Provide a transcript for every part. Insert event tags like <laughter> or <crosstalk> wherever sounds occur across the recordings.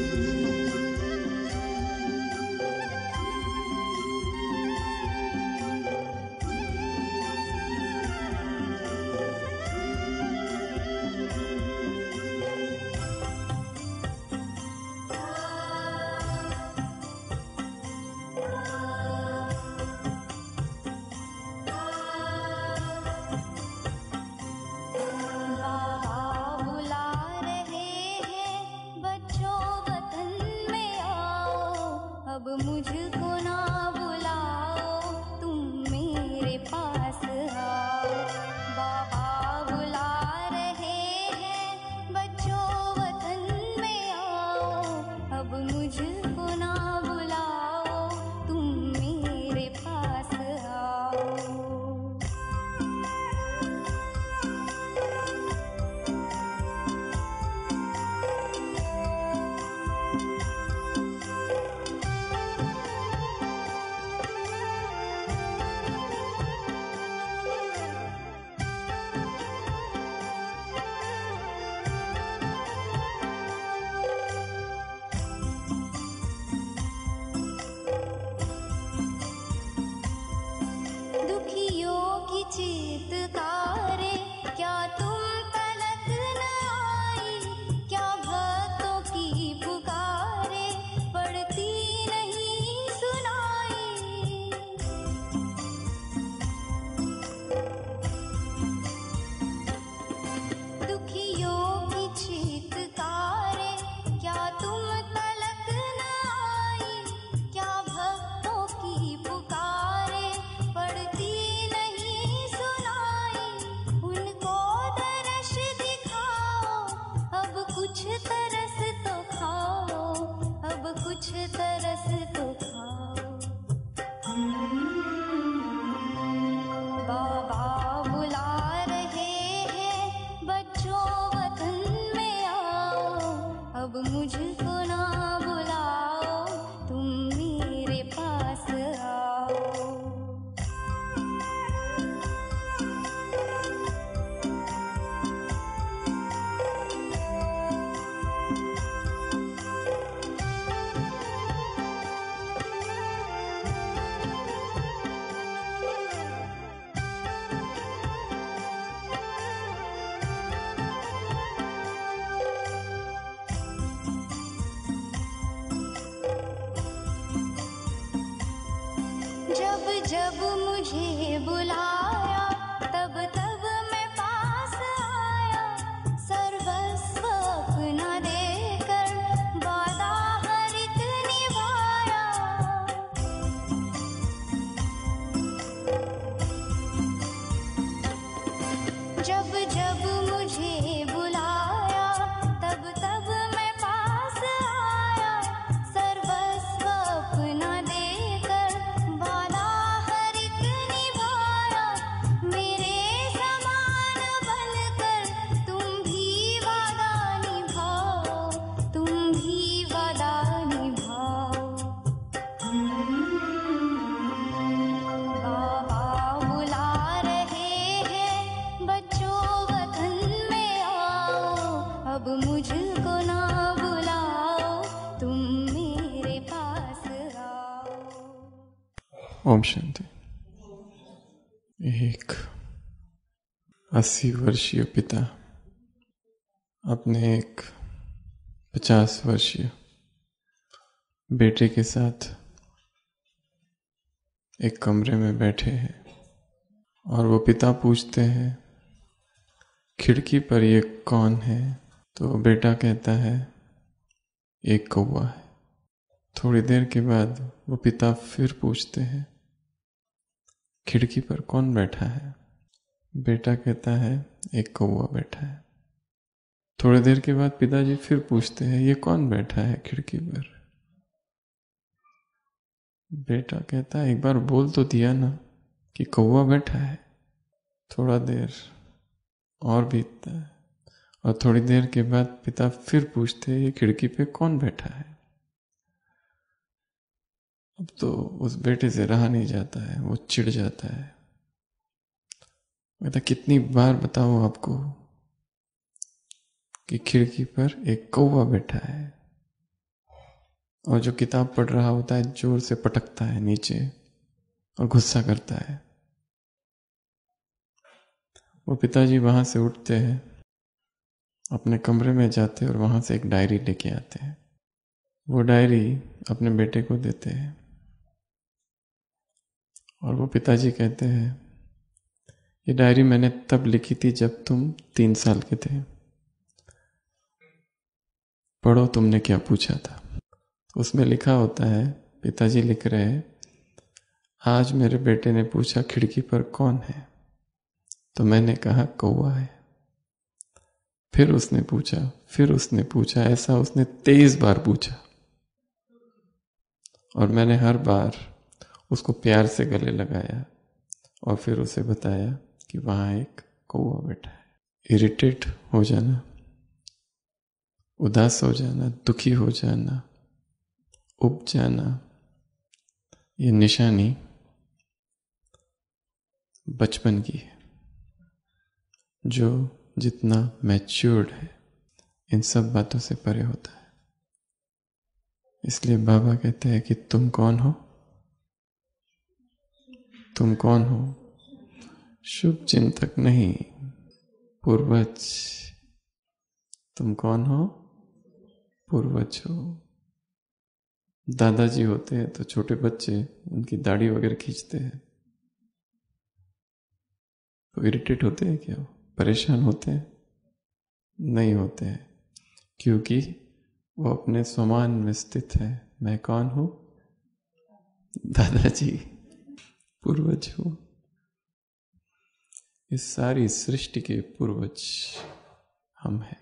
Thank you. ओम शांति एक अस्सी वर्षीय पिता अपने एक पचास वर्षीय बेटे के साथ एक कमरे में बैठे हैं और वो पिता पूछते हैं खिड़की पर ये कौन है तो बेटा कहता है एक कौवा है थोड़ी देर के बाद वो पिता फिर पूछते हैं खिड़की पर कौन बैठा है बेटा कहता है एक कौआ बैठा है थोड़ी देर के बाद पिताजी फिर पूछते हैं ये कौन बैठा है खिड़की पर बेटा कहता है एक बार बोल तो दिया ना कि कौआ बैठा है थोड़ा देर और बीतता है और थोड़ी देर के बाद पिता फिर पूछते हैं ये खिड़की पे कौन बैठा है अब तो उस बेटे से रहा नहीं जाता है वो चिढ़ जाता है कहता तो कितनी बार बताऊं आपको कि खिड़की पर एक कौवा बैठा है और जो किताब पढ़ रहा होता है जोर से पटकता है नीचे और गुस्सा करता है वो पिताजी वहां से उठते हैं अपने कमरे में जाते और वहां से एक डायरी लेके आते हैं वो डायरी अपने बेटे को देते हैं और वो पिताजी कहते हैं ये डायरी मैंने तब लिखी थी जब तुम तीन साल के थे पढ़ो तुमने क्या पूछा था उसमें लिखा होता है पिताजी लिख रहे हैं आज मेरे बेटे ने पूछा खिड़की पर कौन है तो मैंने कहा कौआ है फिर उसने पूछा फिर उसने पूछा ऐसा उसने तेईस बार पूछा और मैंने हर बार उसको प्यार से गले लगाया और फिर उसे बताया कि वहाँ एक कौआ बैठा है इरिटेट हो जाना उदास हो जाना दुखी हो जाना उब जाना ये निशानी बचपन की है जो जितना मैच्योर्ड है इन सब बातों से परे होता है इसलिए बाबा कहते हैं कि तुम कौन हो तुम कौन हो शुभ चिंतक नहीं पूर्वज तुम कौन हो पूर्वज हो दादाजी होते हैं तो छोटे बच्चे उनकी दाढ़ी वगैरह खींचते हैं तो इरिटेट होते हैं क्या परेशान होते हैं नहीं होते हैं क्योंकि वो अपने समान में स्थित है मैं कौन हूँ दादाजी पूर्वज हो इस सारी सृष्टि के पूर्वज हम हैं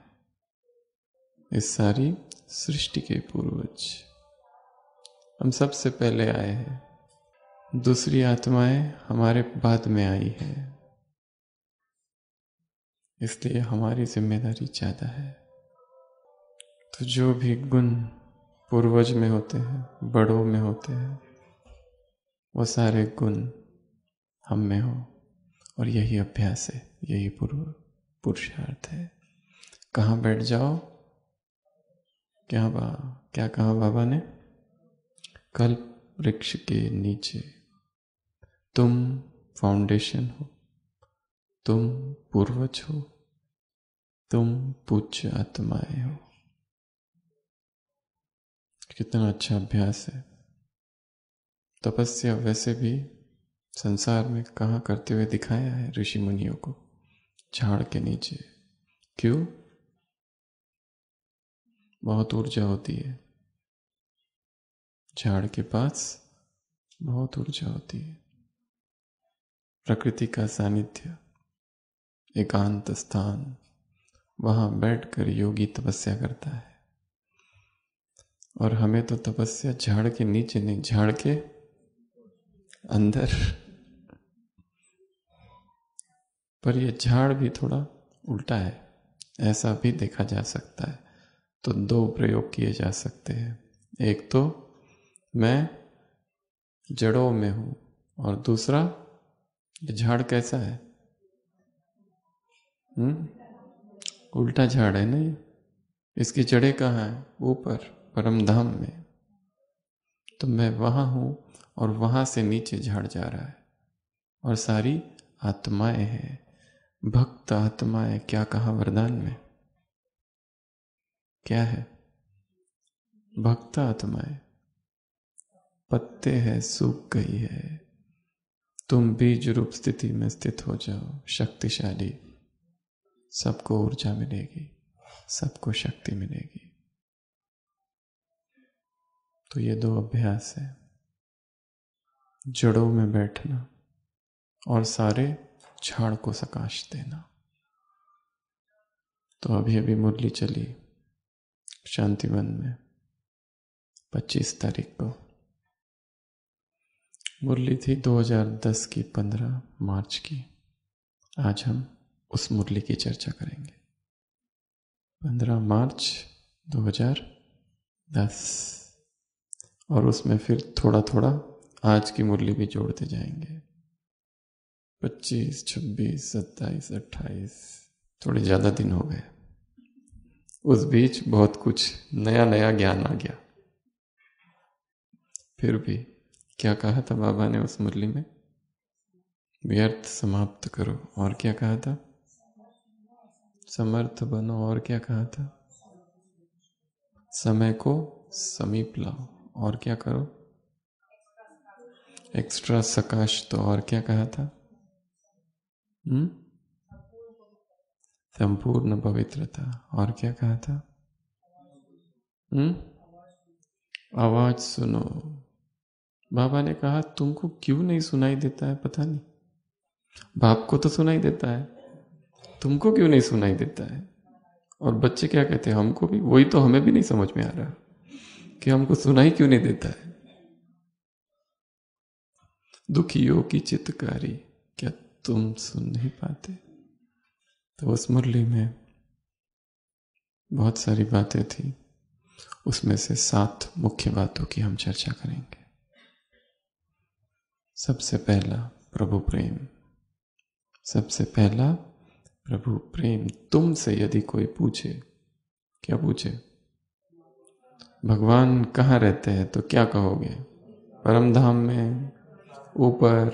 इस सारी सृष्टि के पूर्वज हम सबसे पहले आए हैं दूसरी आत्माएं हमारे बाद में आई है इसलिए हमारी जिम्मेदारी ज़्यादा है तो जो भी गुण पूर्वज में होते हैं बड़ों में होते हैं वो सारे गुण हम में हो और यही अभ्यास है यही पूर्व पुरुषार्थ है कहाँ बैठ जाओ क्या बा क्या कहा बाबा ने कल्प वृक्ष के नीचे तुम फाउंडेशन हो तुम पूर्वज हो तुम पूज्य आत्माएं हो कितना अच्छा अभ्यास है तपस्या वैसे भी संसार में कहाँ करते हुए दिखाया है ऋषि मुनियों को झाड़ के नीचे क्यों बहुत ऊर्जा होती है झाड़ के पास बहुत ऊर्जा होती है प्रकृति का सानिध्य एकांत स्थान वहां बैठकर योगी तपस्या करता है और हमें तो तपस्या झाड़ के नीचे नहीं झाड़ के अंदर पर यह झाड़ भी थोड़ा उल्टा है ऐसा भी देखा जा सकता है तो दो प्रयोग किए जा सकते हैं एक तो मैं जड़ों में हूं और दूसरा झाड़ कैसा है हुँ? हम्म? उल्टा झाड़ है ना ये इसकी जड़ें कहाँ हैं ऊपर परम धाम में तो मैं वहां हूं और वहां से नीचे झड़ जा रहा है और सारी आत्माएं हैं भक्त आत्माएं क्या कहा वरदान में क्या है भक्त आत्माएं पत्ते हैं सूख गई है तुम बीज रूप स्थिति में स्थित हो जाओ शक्तिशाली सबको ऊर्जा मिलेगी सबको शक्ति मिलेगी तो ये दो अभ्यास है जड़ों में बैठना और सारे झाड़ को सकाश देना तो अभी अभी मुरली चली शांतिवन में 25 तारीख को मुरली थी 2010 की 15 मार्च की आज हम उस मुरली की चर्चा करेंगे 15 मार्च 2010 और उसमें फिर थोड़ा थोड़ा आज की मुरली भी जोड़ते जाएंगे पच्चीस छब्बीस सत्ताईस अट्ठाईस थोड़े ज़्यादा दिन हो गए उस बीच बहुत कुछ नया नया ज्ञान आ गया फिर भी क्या कहा था बाबा ने उस मुरली में व्यर्थ समाप्त करो और क्या कहा था समर्थ बनो और क्या कहा था समय को समीप लाओ और क्या करो एक्स्ट्रा सकाश तो और क्या कहा था हम्म संपूर्ण पवित्रता और क्या कहा था हम्म आवाज सुनो बाबा ने कहा तुमको क्यों नहीं सुनाई देता है पता नहीं बाप को तो सुनाई देता है तुमको क्यों नहीं सुनाई देता है और बच्चे क्या कहते हैं हमको भी वही तो हमें भी नहीं समझ में आ रहा कि हमको सुनाई क्यों नहीं देता है दुखियों की चित्तकारी क्या तुम सुन नहीं पाते तो उस मुरली में बहुत सारी बातें थी उसमें से सात मुख्य बातों की हम चर्चा करेंगे सबसे पहला प्रभु प्रेम सबसे पहला प्रभु प्रेम तुमसे यदि कोई पूछे क्या पूछे भगवान कहाँ रहते हैं तो क्या कहोगे परम धाम में ऊपर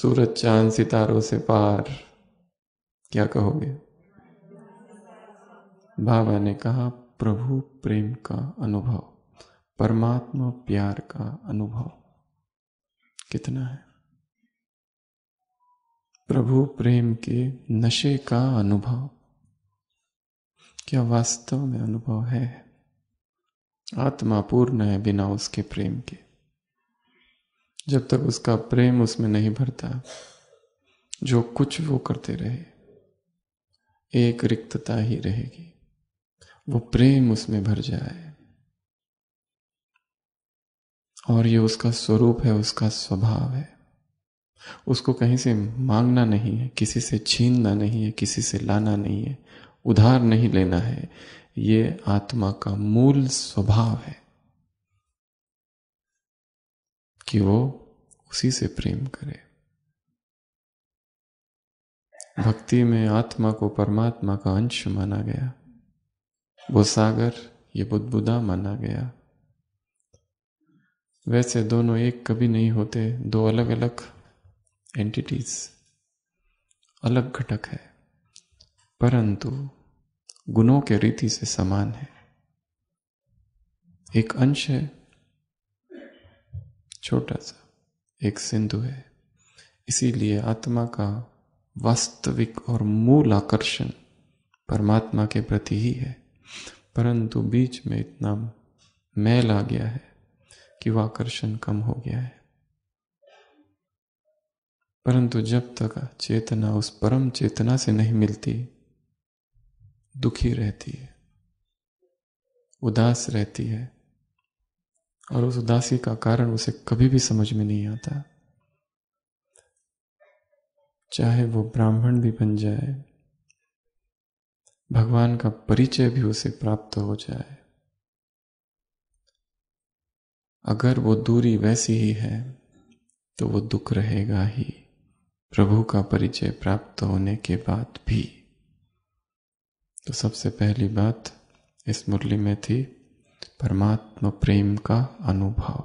सूरज चांद सितारों से पार क्या कहोगे बाबा ने कहा प्रभु प्रेम का अनुभव परमात्मा प्यार का अनुभव कितना है प्रभु प्रेम के नशे का अनुभव क्या वास्तव में अनुभव है आत्मा पूर्ण है बिना उसके प्रेम के जब तक उसका प्रेम उसमें नहीं भरता जो कुछ वो करते रहे एक रिक्तता ही रहेगी वो प्रेम उसमें भर जाए और ये उसका स्वरूप है उसका स्वभाव है उसको कहीं से मांगना नहीं है किसी से छीनना नहीं है किसी से लाना नहीं है उधार नहीं लेना है ये आत्मा का मूल स्वभाव है कि वो उसी से प्रेम करे भक्ति में आत्मा को परमात्मा का अंश माना गया वो सागर ये बुद्धबुदा माना गया वैसे दोनों एक कभी नहीं होते दो अलग अलग एंटिटीज अलग घटक है परंतु गुणों के रीति से समान है एक अंश है छोटा सा एक सिंधु है इसीलिए आत्मा का वास्तविक और मूल आकर्षण परमात्मा के प्रति ही है परंतु बीच में इतना मैल आ गया है कि वह आकर्षण कम हो गया है परंतु जब तक चेतना उस परम चेतना से नहीं मिलती दुखी रहती है उदास रहती है और उस उदासी का कारण उसे कभी भी समझ में नहीं आता चाहे वो ब्राह्मण भी बन जाए भगवान का परिचय भी उसे प्राप्त हो जाए अगर वो दूरी वैसी ही है तो वो दुख रहेगा ही प्रभु का परिचय प्राप्त होने के बाद भी तो सबसे पहली बात इस मुरली में थी परमात्म प्रेम का अनुभव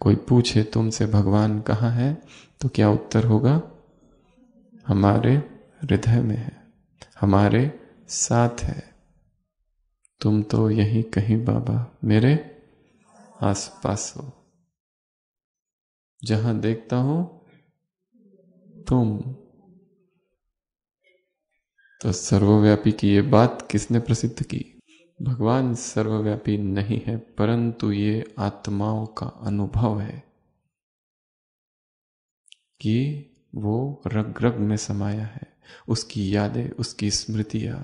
कोई पूछे तुमसे भगवान कहाँ है तो क्या उत्तर होगा हमारे हृदय में है हमारे साथ है तुम तो यही कहीं बाबा मेरे आसपास हो जहां देखता हूं तुम तो सर्वव्यापी की ये बात किसने प्रसिद्ध की भगवान सर्वव्यापी नहीं है परंतु ये आत्माओं का अनुभव है कि वो रग रग में समाया है उसकी यादें उसकी स्मृतियां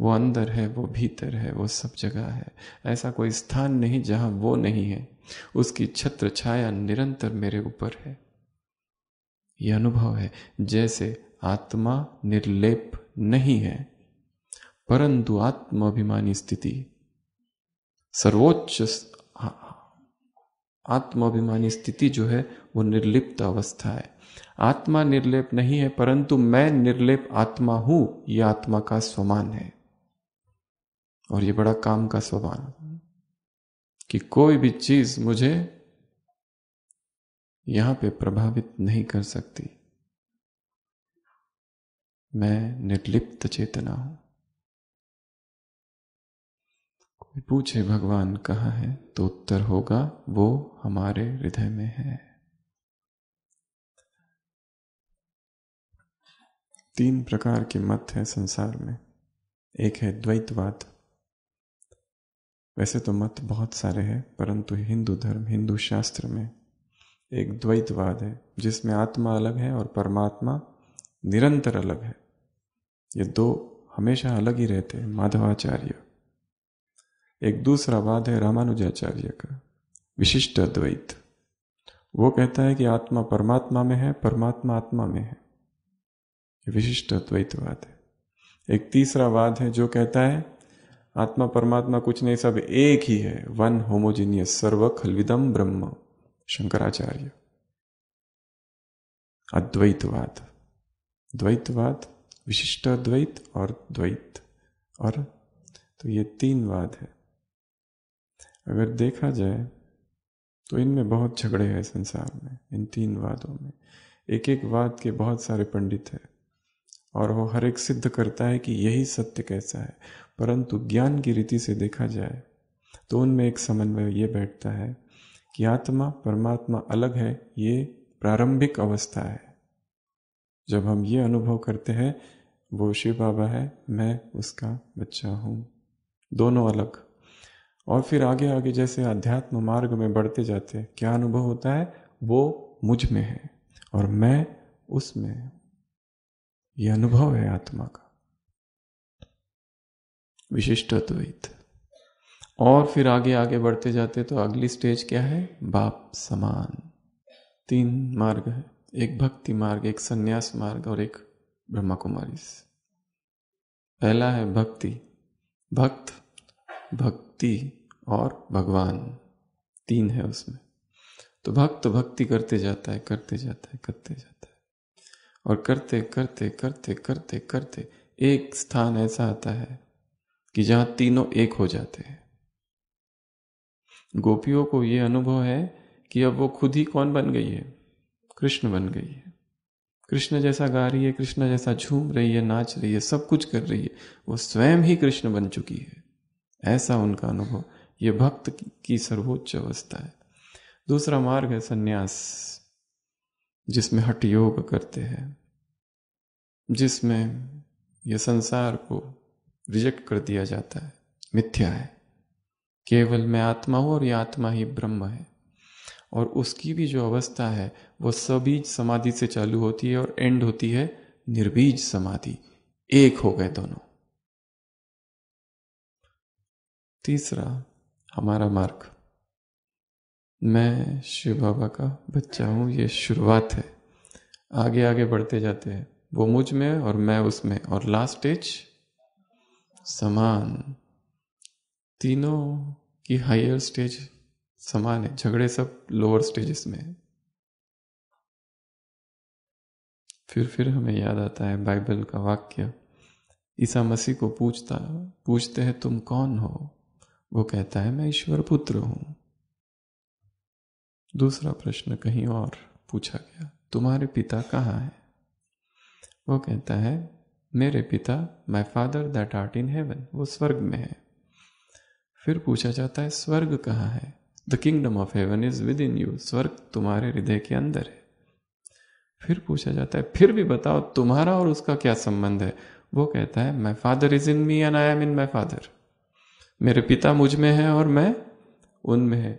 वो अंदर है वो भीतर है वो सब जगह है ऐसा कोई स्थान नहीं जहां वो नहीं है उसकी छत्र छाया निरंतर मेरे ऊपर है यह अनुभव है जैसे आत्मा निर्लेप नहीं है परंतु आत्माभिमानी स्थिति सर्वोच्च आत्माभिमानी स्थिति जो है वो निर्लिप्त अवस्था है आत्मा निर्लेप नहीं है परंतु मैं निर्लेप आत्मा हूं यह आत्मा का स्वमान है और ये बड़ा काम का स्वमान कि कोई भी चीज मुझे यहां पे प्रभावित नहीं कर सकती मैं निर्लिप्त चेतना हूं पूछे भगवान कहाँ है तो उत्तर होगा वो हमारे हृदय में है तीन प्रकार के मत हैं संसार में एक है द्वैतवाद वैसे तो मत बहुत सारे हैं परंतु हिंदू धर्म हिंदू शास्त्र में एक द्वैतवाद है जिसमें आत्मा अलग है और परमात्मा निरंतर अलग है ये दो हमेशा अलग ही रहते हैं माधवाचार्य एक दूसरा वाद है रामानुजाचार्य का विशिष्ट अद्वैत वो कहता है कि आत्मा परमात्मा में है परमात्मा आत्मा में है विशिष्ट अद्वैतवाद है एक तीसरा वाद है जो कहता है आत्मा परमात्मा कुछ नहीं सब एक ही है वन होमोजीनियस सर्व खलविदम ब्रह्म शंकराचार्य अद्वैतवाद द्वैतवाद विशिष्ट अद्वैत और द्वैत और तो ये तीन वाद है अगर देखा जाए तो इनमें बहुत झगड़े हैं संसार में इन तीन वादों में एक एक वाद के बहुत सारे पंडित हैं और वो हर एक सिद्ध करता है कि यही सत्य कैसा है परंतु ज्ञान की रीति से देखा जाए तो उनमें एक समन्वय ये बैठता है कि आत्मा परमात्मा अलग है ये प्रारंभिक अवस्था है जब हम ये अनुभव करते हैं वो शिव बाबा है मैं उसका बच्चा हूँ दोनों अलग और फिर आगे आगे जैसे अध्यात्म मार्ग में बढ़ते जाते क्या अनुभव होता है वो मुझ में है और मैं उसमें यह अनुभव है आत्मा का विशिष्ट अद्वैत और फिर आगे आगे बढ़ते जाते तो अगली स्टेज क्या है बाप समान तीन मार्ग है एक भक्ति मार्ग एक संन्यास मार्ग और एक ब्रह्मा कुमारी पहला है भक्ति भक्त भक्ति और भगवान तीन है उसमें तो भक्त भक्ति करते जाता है करते जाता है करते जाता है और करते करते करते करते करते एक स्थान ऐसा आता है कि जहां तीनों एक हो जाते हैं गोपियों को यह अनुभव है कि अब वो खुद ही कौन बन गई है कृष्ण बन गई है कृष्ण जैसा गा रही है कृष्ण जैसा झूम रही है नाच रही है सब कुछ कर रही है वो स्वयं ही कृष्ण बन चुकी है ऐसा उनका अनुभव ये भक्त की सर्वोच्च अवस्था है दूसरा मार्ग है सन्यास जिसमें हट योग करते हैं जिसमें यह संसार को रिजेक्ट कर दिया जाता है मिथ्या है केवल मैं आत्मा हूं और यह आत्मा ही ब्रह्म है और उसकी भी जो अवस्था है वो सबीज समाधि से चालू होती है और एंड होती है निर्बीज समाधि एक हो गए दोनों तीसरा हमारा मार्ग मैं शिव बाबा का बच्चा हूँ ये शुरुआत है आगे आगे बढ़ते जाते हैं वो मुझ में और मैं उसमें और लास्ट स्टेज समान तीनों की हायर स्टेज समान है झगड़े सब लोअर स्टेजेस में है फिर फिर हमें याद आता है बाइबल का वाक्य ईसा मसीह को पूछता पूछते हैं तुम कौन हो वो कहता है मैं ईश्वर पुत्र हूं दूसरा प्रश्न कहीं और पूछा गया तुम्हारे पिता कहाँ है वो कहता है मेरे पिता my father that art in heaven वो स्वर्ग में है फिर पूछा जाता है स्वर्ग कहाँ है the kingdom of heaven is within you स्वर्ग तुम्हारे हृदय के अंदर है फिर पूछा जाता है फिर भी बताओ तुम्हारा और उसका क्या संबंध है वो कहता है my father is in me and I am in my father मेरे पिता मुझ में है और मैं उनमें है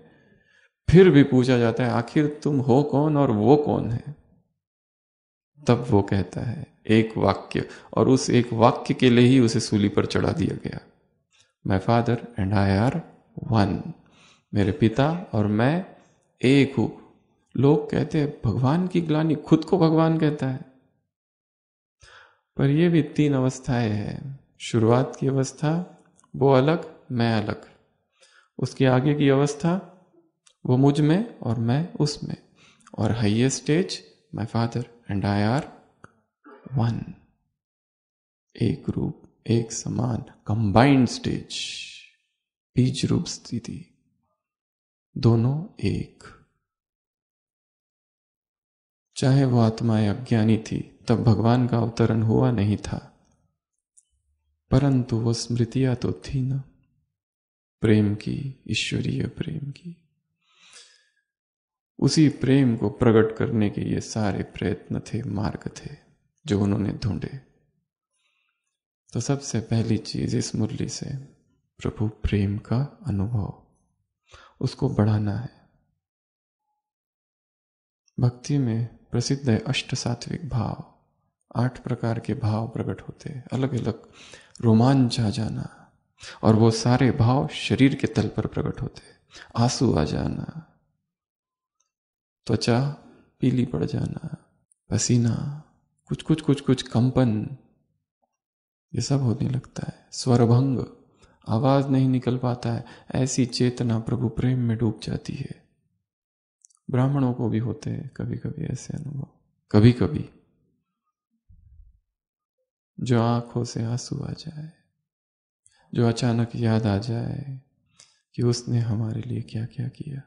फिर भी पूछा जाता है आखिर तुम हो कौन और वो कौन है तब वो कहता है एक वाक्य और उस एक वाक्य के लिए ही उसे सूली पर चढ़ा दिया गया my father and I are one मेरे पिता और मैं एक हूं लोग कहते हैं भगवान की ग्लानी खुद को भगवान कहता है पर यह भी तीन अवस्थाएं हैं शुरुआत की अवस्था वो अलग मैं अलग उसके आगे की अवस्था वो मुझ में और मैं उसमें और highest stage my father and I are one एक रूप एक समान कंबाइंड स्टेज बीज रूप स्थिति दोनों एक चाहे वो आत्माएं अज्ञानी थी तब भगवान का अवतरण हुआ नहीं था परंतु वो स्मृतियां तो थी ना प्रेम की ईश्वरीय प्रेम की उसी प्रेम को प्रकट करने के ये सारे प्रयत्न थे मार्ग थे जो उन्होंने ढूंढे तो सबसे पहली चीज इस मुरली से प्रभु प्रेम का अनुभव उसको बढ़ाना है भक्ति में प्रसिद्ध है अष्ट सात्विक भाव आठ प्रकार के भाव प्रकट होते अलग अलग रोमांच आ जाना और वो सारे भाव शरीर के तल पर प्रकट होते आंसू आ जाना त्वचा पीली पड़ जाना पसीना कुछ कुछ कुछ कुछ कंपन ये सब होने लगता है स्वरभंग आवाज नहीं निकल पाता है ऐसी चेतना प्रभु प्रेम में डूब जाती है ब्राह्मणों को भी होते हैं कभी कभी ऐसे अनुभव कभी कभी जो आंखों से आंसू आ जाए जो अचानक याद आ जाए कि उसने हमारे लिए क्या क्या किया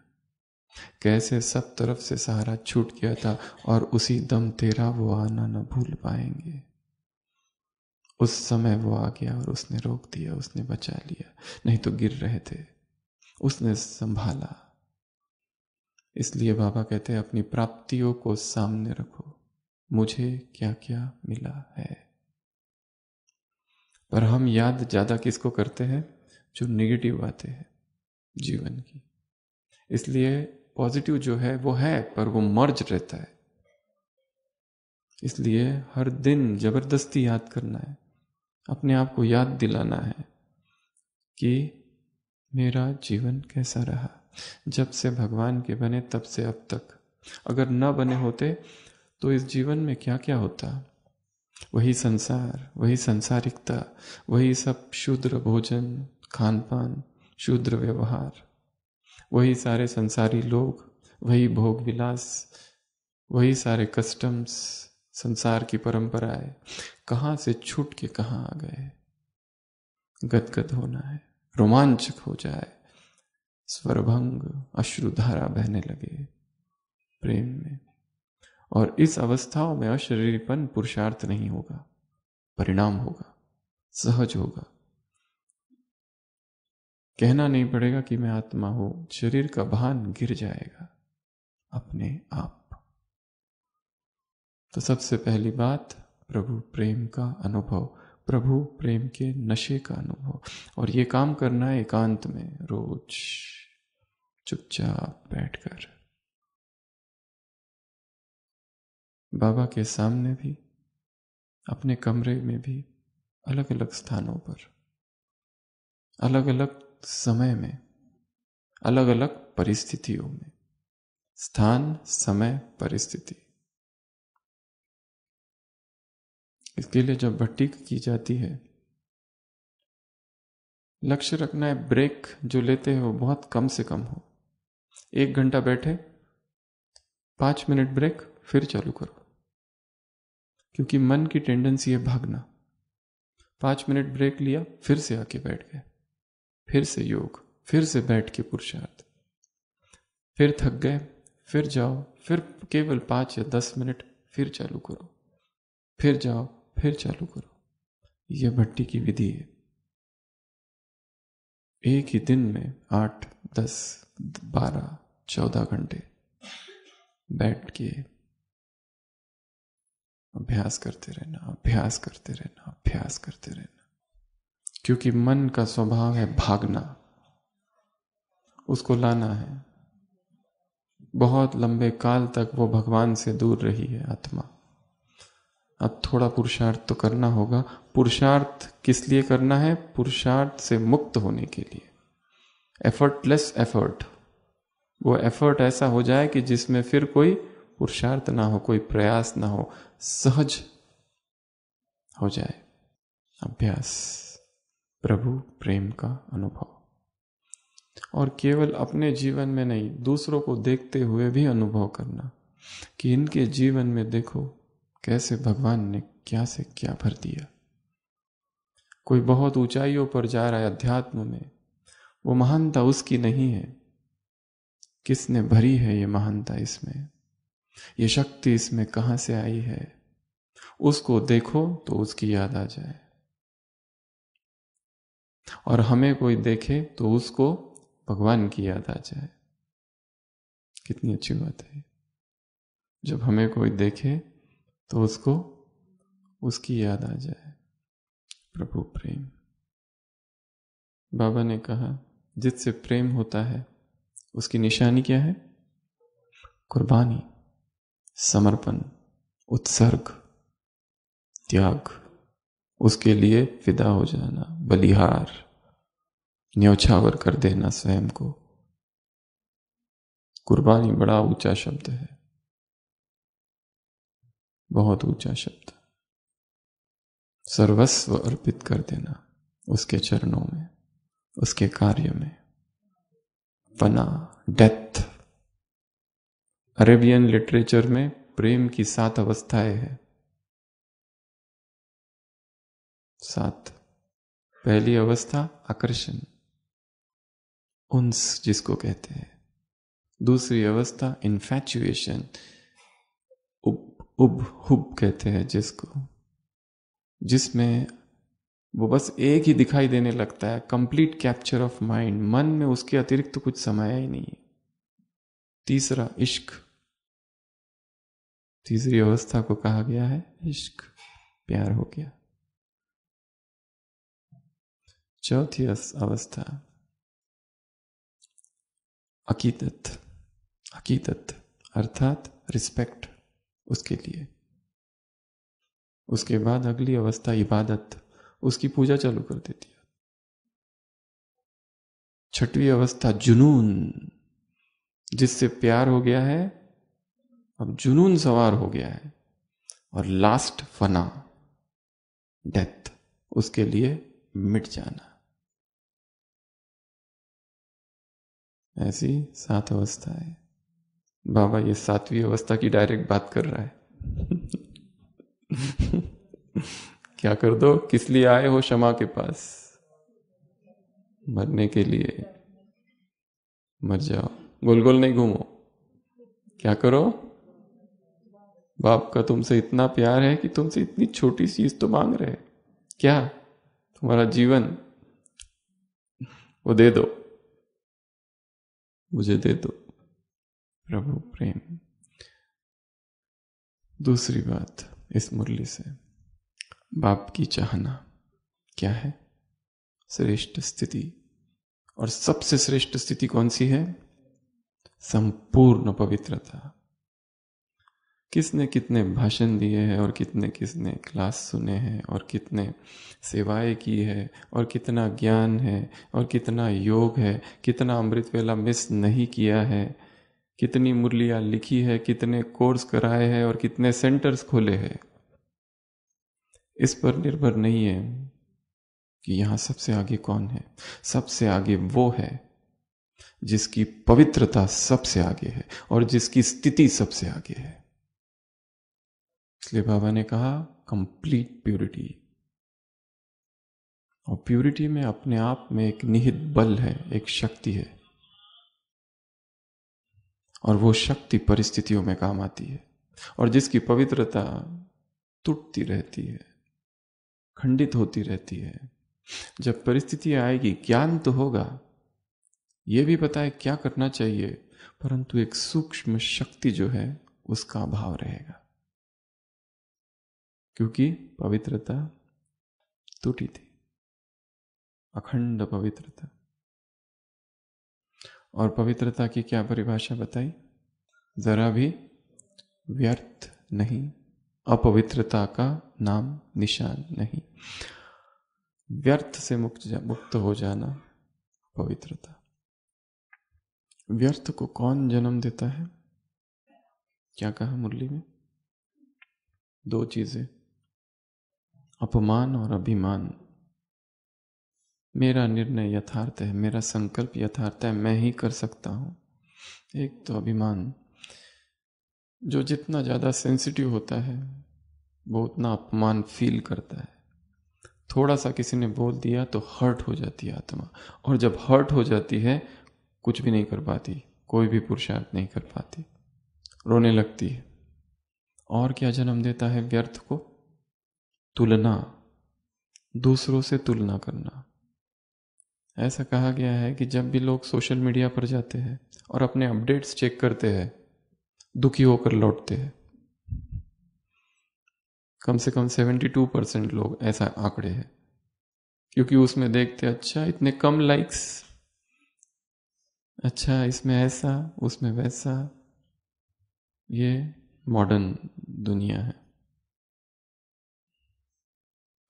कैसे सब तरफ से सहारा छूट गया था और उसी दम तेरा वो आना न भूल पाएंगे उस समय वो आ गया और उसने रोक दिया उसने बचा लिया नहीं तो गिर रहे थे उसने संभाला इसलिए बाबा कहते हैं अपनी प्राप्तियों को सामने रखो मुझे क्या क्या मिला है पर हम याद ज़्यादा किसको करते हैं जो निगेटिव बातें हैं जीवन की इसलिए पॉजिटिव जो है वो है पर वो मर्ज रहता है इसलिए हर दिन जबरदस्ती याद करना है अपने आप को याद दिलाना है कि मेरा जीवन कैसा रहा जब से भगवान के बने तब से अब तक अगर न बने होते तो इस जीवन में क्या क्या होता वही संसार वही संसारिकता वही सब शूद्र भोजन खान पान शूद्र व्यवहार वही सारे संसारी लोग वही भोग विलास वही सारे कस्टम्स संसार की परंपराएं कहाँ से छूट के कहाँ आ गए गदगद होना है रोमांचक हो जाए स्वरभंग अश्रुधारा बहने लगे प्रेम में और इस अवस्थाओं में अशरीरपन पुरुषार्थ नहीं होगा परिणाम होगा सहज होगा कहना नहीं पड़ेगा कि मैं आत्मा हूं शरीर का भान गिर जाएगा अपने आप तो सबसे पहली बात प्रभु प्रेम का अनुभव प्रभु प्रेम के नशे का अनुभव और ये काम करना है एकांत में रोज चुपचाप बैठकर बाबा के सामने भी अपने कमरे में भी अलग अलग स्थानों पर अलग अलग समय में अलग अलग परिस्थितियों में स्थान समय परिस्थिति इसके लिए जब भट्टी की जाती है लक्ष्य रखना है ब्रेक जो लेते हैं वो बहुत कम से कम हो एक घंटा बैठे पांच मिनट ब्रेक फिर चालू करो क्योंकि मन की टेंडेंसी है भागना पांच मिनट ब्रेक लिया फिर से आके बैठ गए फिर से योग फिर से बैठ के पुरुषार्थ फिर थक गए फिर जाओ फिर केवल पांच या दस मिनट फिर चालू करो फिर जाओ फिर चालू करो यह भट्टी की विधि है एक ही दिन में आठ दस बारह चौदह घंटे बैठ के अभ्यास करते रहना अभ्यास करते रहना अभ्यास करते रहना क्योंकि मन का स्वभाव है भागना उसको लाना है बहुत लंबे काल तक वो भगवान से दूर रही है आत्मा अब थोड़ा पुरुषार्थ तो करना होगा पुरुषार्थ किस लिए करना है पुरुषार्थ से मुक्त होने के लिए एफर्टलेस एफर्ट वो एफर्ट ऐसा हो जाए कि जिसमें फिर कोई पुरुषार्थ ना हो कोई प्रयास ना हो सहज हो जाए अभ्यास प्रभु प्रेम का अनुभव और केवल अपने जीवन में नहीं दूसरों को देखते हुए भी अनुभव करना कि इनके जीवन में देखो कैसे भगवान ने क्या से क्या भर दिया कोई बहुत ऊंचाइयों पर जा रहा है अध्यात्म में वो महानता उसकी नहीं है किसने भरी है ये महानता इसमें ये शक्ति इसमें कहां से आई है उसको देखो तो उसकी याद आ जाए और हमें कोई देखे तो उसको भगवान की याद आ जाए कितनी अच्छी बात है जब हमें कोई देखे तो उसको उसकी याद आ जाए प्रभु प्रेम बाबा ने कहा जिससे प्रेम होता है उसकी निशानी क्या है कुर्बानी समर्पण उत्सर्ग त्याग उसके लिए फिदा हो जाना बलिहार न्यौछावर कर देना स्वयं को कुर्बानी बड़ा ऊंचा शब्द है बहुत ऊंचा शब्द सर्वस्व अर्पित कर देना उसके चरणों में उसके कार्य में पना डेथ अरेबियन लिटरेचर में प्रेम की सात अवस्थाएं हैं सात पहली अवस्था आकर्षण उन्स जिसको कहते हैं दूसरी अवस्था इन्फैचुएशन उब उब हुब कहते हैं जिसको जिसमें वो बस एक ही दिखाई देने लगता है कंप्लीट कैप्चर ऑफ माइंड मन में उसके अतिरिक्त तो कुछ समाया ही नहीं है तीसरा इश्क तीसरी अवस्था को कहा गया है इश्क प्यार हो गया चौथी अवस्था अकीदत अकीदत अर्थात रिस्पेक्ट उसके लिए उसके बाद अगली अवस्था इबादत उसकी पूजा चालू कर देती है छठवीं अवस्था जुनून जिससे प्यार हो गया है अब जुनून सवार हो गया है और लास्ट फना डेथ उसके लिए मिट जाना ऐसी सात अवस्था है बाबा ये सातवीं अवस्था की डायरेक्ट बात कर रहा है <laughs> क्या कर दो किस लिए आए हो क्षमा के पास मरने के लिए मर जाओ गोल गोल नहीं घूमो क्या करो बाप का तुमसे इतना प्यार है कि तुमसे इतनी छोटी चीज तो मांग रहे क्या तुम्हारा जीवन वो दे दो मुझे दे दो प्रभु प्रेम दूसरी बात इस मुरली से बाप की चाहना क्या है श्रेष्ठ स्थिति और सबसे श्रेष्ठ स्थिति कौन सी है संपूर्ण पवित्रता किसने कितने भाषण दिए हैं और कितने किसने क्लास सुने हैं और कितने सेवाएं की है और कितना ज्ञान है और कितना योग है कितना अमृत वेला मिस नहीं किया है कितनी मुरलियाँ लिखी है कितने कोर्स कराए हैं और कितने सेंटर्स खोले हैं इस पर निर्भर नहीं है कि यहाँ सबसे आगे कौन है सबसे आगे वो है जिसकी पवित्रता सबसे आगे है और जिसकी स्थिति सबसे आगे है इसलिए बाबा ने कहा कंप्लीट प्योरिटी और प्योरिटी में अपने आप में एक निहित बल है एक शक्ति है और वो शक्ति परिस्थितियों में काम आती है और जिसकी पवित्रता टूटती रहती है खंडित होती रहती है जब परिस्थिति आएगी ज्ञान तो होगा ये भी पता है क्या करना चाहिए परंतु एक सूक्ष्म शक्ति जो है उसका अभाव रहेगा क्योंकि पवित्रता टूटी थी अखंड पवित्रता और पवित्रता की क्या परिभाषा बताई जरा भी व्यर्थ नहीं अपवित्रता का नाम निशान नहीं व्यर्थ से मुक्त जा, मुक्त हो जाना पवित्रता व्यर्थ को कौन जन्म देता है क्या कहा मुरली में दो चीजें अपमान और अभिमान मेरा निर्णय यथार्थ है मेरा संकल्प यथार्थ है मैं ही कर सकता हूँ एक तो अभिमान जो जितना ज़्यादा सेंसिटिव होता है वो उतना अपमान फील करता है थोड़ा सा किसी ने बोल दिया तो हर्ट हो जाती है आत्मा और जब हर्ट हो जाती है कुछ भी नहीं कर पाती कोई भी पुरुषार्थ नहीं कर पाती रोने लगती है और क्या जन्म देता है व्यर्थ को तुलना दूसरों से तुलना करना ऐसा कहा गया है कि जब भी लोग सोशल मीडिया पर जाते हैं और अपने अपडेट्स चेक करते हैं दुखी होकर लौटते हैं कम से कम 72 परसेंट लोग ऐसा आंकड़े हैं क्योंकि उसमें देखते अच्छा इतने कम लाइक्स अच्छा इसमें ऐसा उसमें वैसा ये मॉडर्न दुनिया है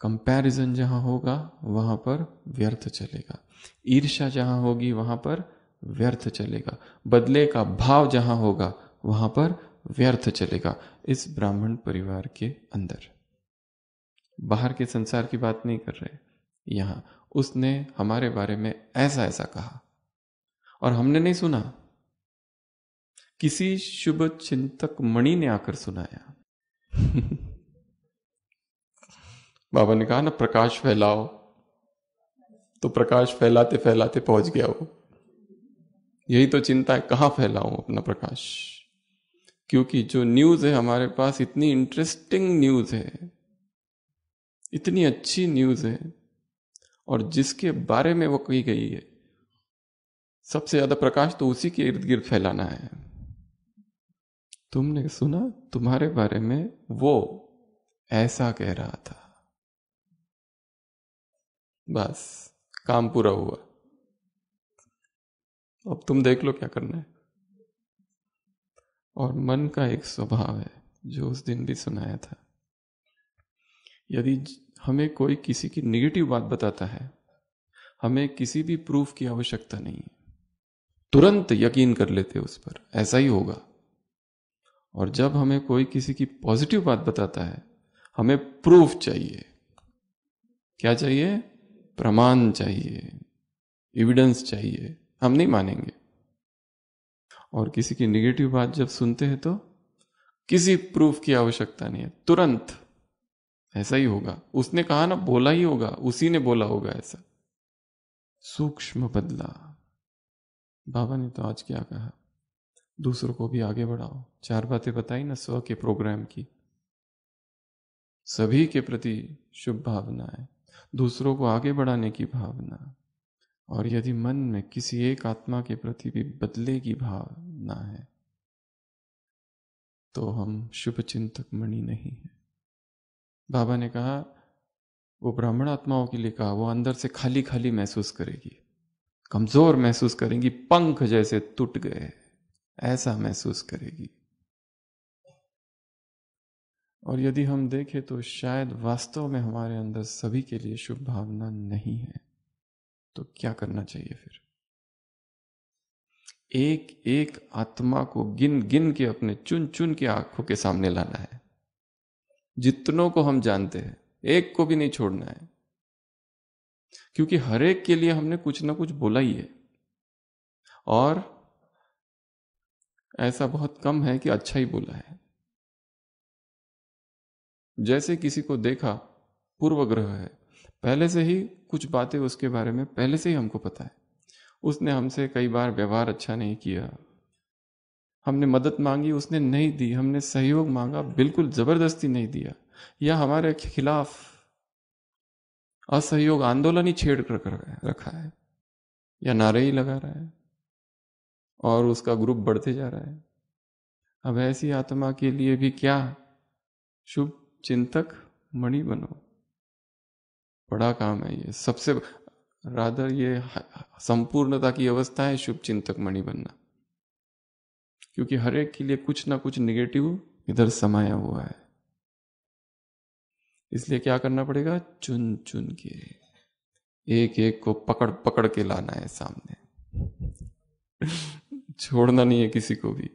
कंपैरिजन जहां होगा वहां पर व्यर्थ चलेगा ईर्ष्या जहां होगी वहां पर व्यर्थ चलेगा बदले का भाव जहां होगा वहां पर व्यर्थ चलेगा इस ब्राह्मण परिवार के अंदर बाहर के संसार की बात नहीं कर रहे यहां उसने हमारे बारे में ऐसा ऐसा कहा और हमने नहीं सुना किसी शुभ चिंतक मणि ने आकर सुनाया <laughs> बाबा ने कहा ना प्रकाश फैलाओ तो प्रकाश फैलाते फैलाते पहुंच गया वो यही तो चिंता है कहाँ फैलाऊं अपना प्रकाश क्योंकि जो न्यूज है हमारे पास इतनी इंटरेस्टिंग न्यूज है इतनी अच्छी न्यूज है और जिसके बारे में वो कही गई है सबसे ज्यादा प्रकाश तो उसी के इर्द गिर्द फैलाना है तुमने सुना तुम्हारे बारे में वो ऐसा कह रहा था बस काम पूरा हुआ अब तुम देख लो क्या करना है और मन का एक स्वभाव है जो उस दिन भी सुनाया था यदि हमें कोई किसी की निगेटिव बात बताता है हमें किसी भी प्रूफ की आवश्यकता नहीं है तुरंत यकीन कर लेते उस पर ऐसा ही होगा और जब हमें कोई किसी की पॉजिटिव बात बताता है हमें प्रूफ चाहिए क्या चाहिए प्रमाण चाहिए एविडेंस चाहिए हम नहीं मानेंगे और किसी की निगेटिव बात जब सुनते हैं तो किसी प्रूफ की आवश्यकता नहीं है तुरंत ऐसा ही होगा उसने कहा ना बोला ही होगा उसी ने बोला होगा ऐसा सूक्ष्म बदला बाबा ने तो आज क्या कहा दूसरों को भी आगे बढ़ाओ चार बातें बताई ना स्व के प्रोग्राम की सभी के प्रति शुभ भावना है दूसरों को आगे बढ़ाने की भावना और यदि मन में किसी एक आत्मा के प्रति भी बदले की भावना है तो हम शुभ चिंतक मणि नहीं है बाबा ने कहा वो ब्राह्मण आत्माओं के लिए कहा वो अंदर से खाली खाली महसूस करेगी कमजोर महसूस करेंगी पंख जैसे टूट गए ऐसा महसूस करेगी और यदि हम देखें तो शायद वास्तव में हमारे अंदर सभी के लिए शुभ भावना नहीं है तो क्या करना चाहिए फिर एक एक आत्मा को गिन गिन के अपने चुन चुन के आंखों के सामने लाना है जितनों को हम जानते हैं एक को भी नहीं छोड़ना है क्योंकि हर एक के लिए हमने कुछ ना कुछ बोला ही है और ऐसा बहुत कम है कि अच्छा ही बोला है जैसे किसी को देखा पूर्वग्रह है पहले से ही कुछ बातें उसके बारे में पहले से ही हमको पता है उसने हमसे कई बार व्यवहार अच्छा नहीं किया हमने मदद मांगी उसने नहीं दी हमने सहयोग मांगा बिल्कुल ज़बरदस्ती नहीं दिया या हमारे खिलाफ असहयोग आंदोलन ही छेड़ कर रखा है या नारे ही लगा रहा है और उसका ग्रुप बढ़ते जा रहा है अब ऐसी आत्मा के लिए भी क्या शुभ चिंतक मणि बनो बड़ा काम है ये सबसे राधर ये संपूर्णता की अवस्था है शुभ चिंतक मणि बनना क्योंकि हर एक के लिए कुछ ना कुछ निगेटिव इधर समाया हुआ है इसलिए क्या करना पड़ेगा चुन चुन के एक एक को पकड़ पकड़ के लाना है सामने <laughs> छोड़ना नहीं है किसी को भी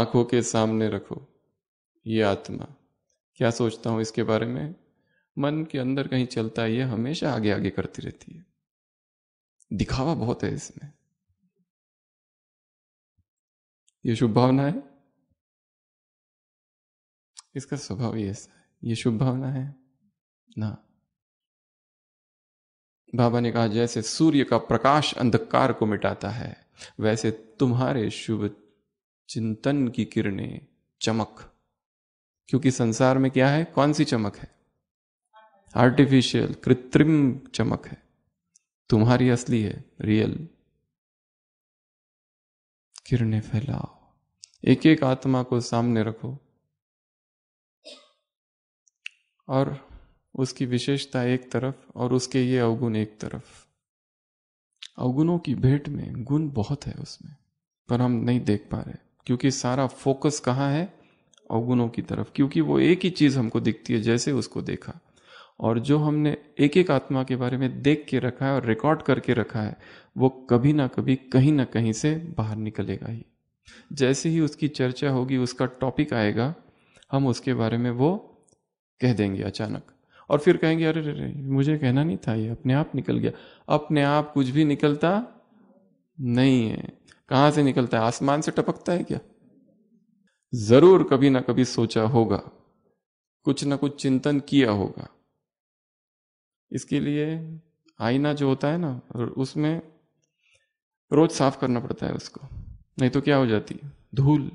आंखों के सामने रखो ये आत्मा क्या सोचता हूँ इसके बारे में मन के अंदर कहीं चलता ये हमेशा आगे आगे करती रहती है दिखावा बहुत है इसमें ये शुभ भावना है इसका स्वभाव ही ऐसा है ये शुभ भावना है ना बाबा ने कहा जैसे सूर्य का प्रकाश अंधकार को मिटाता है वैसे तुम्हारे शुभ चिंतन की किरणें चमक क्योंकि संसार में क्या है कौन सी चमक है आर्टिफिशियल कृत्रिम चमक है तुम्हारी असली है रियल किरणें फैलाओ एक एक आत्मा को सामने रखो और उसकी विशेषता एक तरफ और उसके ये अवगुण एक तरफ अवगुणों की भेंट में गुण बहुत है उसमें पर हम नहीं देख पा रहे क्योंकि सारा फोकस कहाँ है अवगुणों की तरफ क्योंकि वो एक ही चीज हमको दिखती है जैसे उसको देखा और जो हमने एक एक आत्मा के बारे में देख के रखा है और रिकॉर्ड करके रखा है वो कभी ना कभी कहीं ना कहीं से बाहर निकलेगा ही जैसे ही उसकी चर्चा होगी उसका टॉपिक आएगा हम उसके बारे में वो कह देंगे अचानक और फिर कहेंगे अरे रे रे मुझे कहना नहीं था ये अपने आप निकल गया अपने आप कुछ भी निकलता नहीं है कहाँ से निकलता है आसमान से टपकता है क्या जरूर कभी ना कभी सोचा होगा कुछ ना कुछ चिंतन किया होगा इसके लिए आईना जो होता है ना उसमें रोज साफ करना पड़ता है उसको नहीं तो क्या हो जाती धूल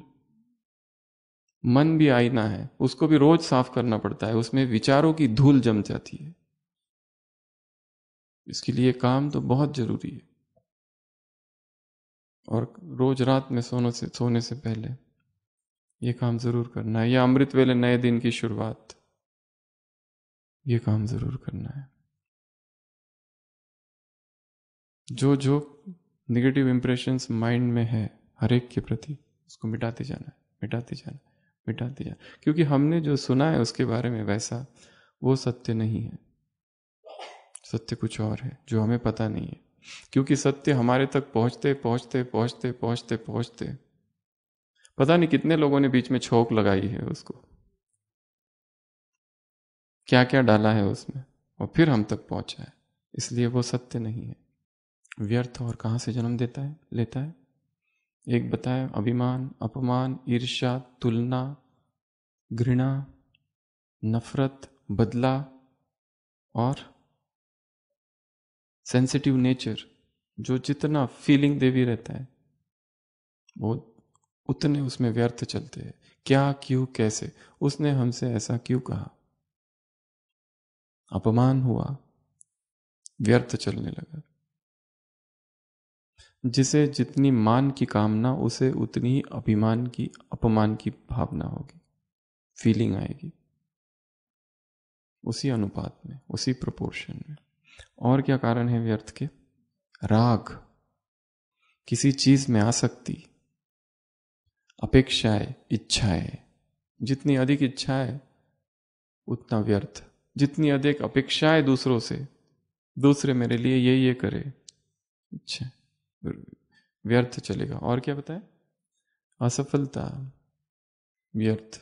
मन भी आईना है उसको भी रोज साफ करना पड़ता है उसमें विचारों की धूल जम जाती है इसके लिए काम तो बहुत जरूरी है और रोज रात में सोने से सोने से पहले ये काम ज़रूर करना है या अमृत वेले नए दिन की शुरुआत ये काम ज़रूर करना है जो जो नेगेटिव इंप्रेशन माइंड में है हर एक के प्रति उसको मिटाते जाना है मिटाते जाना मिटाते जाना क्योंकि हमने जो सुना है उसके बारे में वैसा वो सत्य नहीं है सत्य कुछ और है जो हमें पता नहीं है क्योंकि सत्य हमारे तक पहुंचते पहुंचते पहुंचते पहुंचते पहुंचते पता नहीं कितने लोगों ने बीच में छोक लगाई है उसको क्या क्या डाला है उसमें और फिर हम तक पहुंचा है इसलिए वो सत्य नहीं है व्यर्थ और कहाँ से जन्म देता है लेता है एक बताया अभिमान अपमान ईर्ष्या तुलना घृणा नफरत बदला और सेंसिटिव नेचर जो जितना फीलिंग देवी रहता है वो उतने उसमें व्यर्थ चलते हैं क्या क्यों कैसे उसने हमसे ऐसा क्यों कहा अपमान हुआ व्यर्थ चलने लगा जिसे जितनी मान की कामना उसे उतनी ही अभिमान की अपमान की भावना होगी फीलिंग आएगी उसी अनुपात में उसी प्रोपोर्शन में और क्या कारण है व्यर्थ के राग किसी चीज में आसक्ति अपेक्षाएं इच्छाएं जितनी अधिक इच्छाएं उतना व्यर्थ जितनी अधिक अपेक्षाएं दूसरों से दूसरे मेरे लिए ये ये करे अच्छा व्यर्थ चलेगा और क्या बताए असफलता व्यर्थ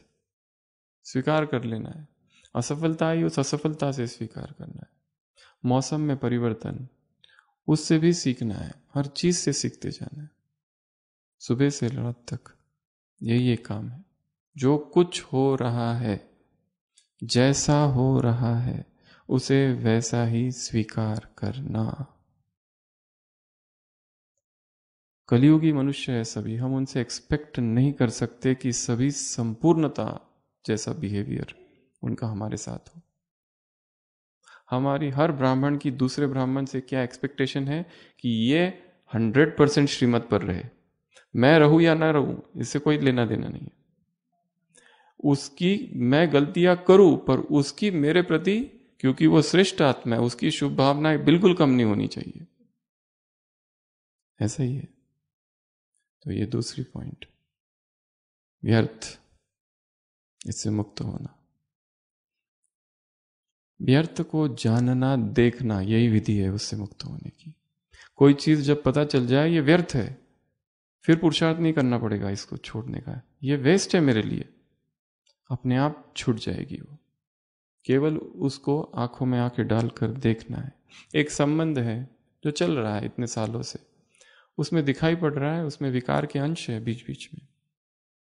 स्वीकार कर लेना है असफलता आई उस असफलता से स्वीकार करना है मौसम में परिवर्तन उससे भी सीखना है हर चीज से सीखते जाना है सुबह से रात तक यही एक काम है जो कुछ हो रहा है जैसा हो रहा है उसे वैसा ही स्वीकार करना कलियुगी मनुष्य है सभी हम उनसे एक्सपेक्ट नहीं कर सकते कि सभी संपूर्णता जैसा बिहेवियर उनका हमारे साथ हो हमारी हर ब्राह्मण की दूसरे ब्राह्मण से क्या एक्सपेक्टेशन है कि ये हंड्रेड परसेंट श्रीमत पर रहे मैं रहूं या ना रहूं इससे कोई लेना देना नहीं है उसकी मैं गलतियां करूं पर उसकी मेरे प्रति क्योंकि वो श्रेष्ठ आत्मा है उसकी शुभ भावनाएं बिल्कुल कम नहीं होनी चाहिए ऐसा ही है तो ये दूसरी पॉइंट व्यर्थ इससे मुक्त होना व्यर्थ को जानना देखना यही विधि है उससे मुक्त होने की कोई चीज जब पता चल जाए ये व्यर्थ है फिर पुरुषार्थ नहीं करना पड़ेगा इसको छोड़ने का ये वेस्ट है मेरे लिए अपने आप छूट जाएगी वो केवल उसको आंखों में आंखें डालकर देखना है एक संबंध है जो चल रहा है इतने सालों से उसमें दिखाई पड़ रहा है उसमें विकार के अंश है बीच बीच में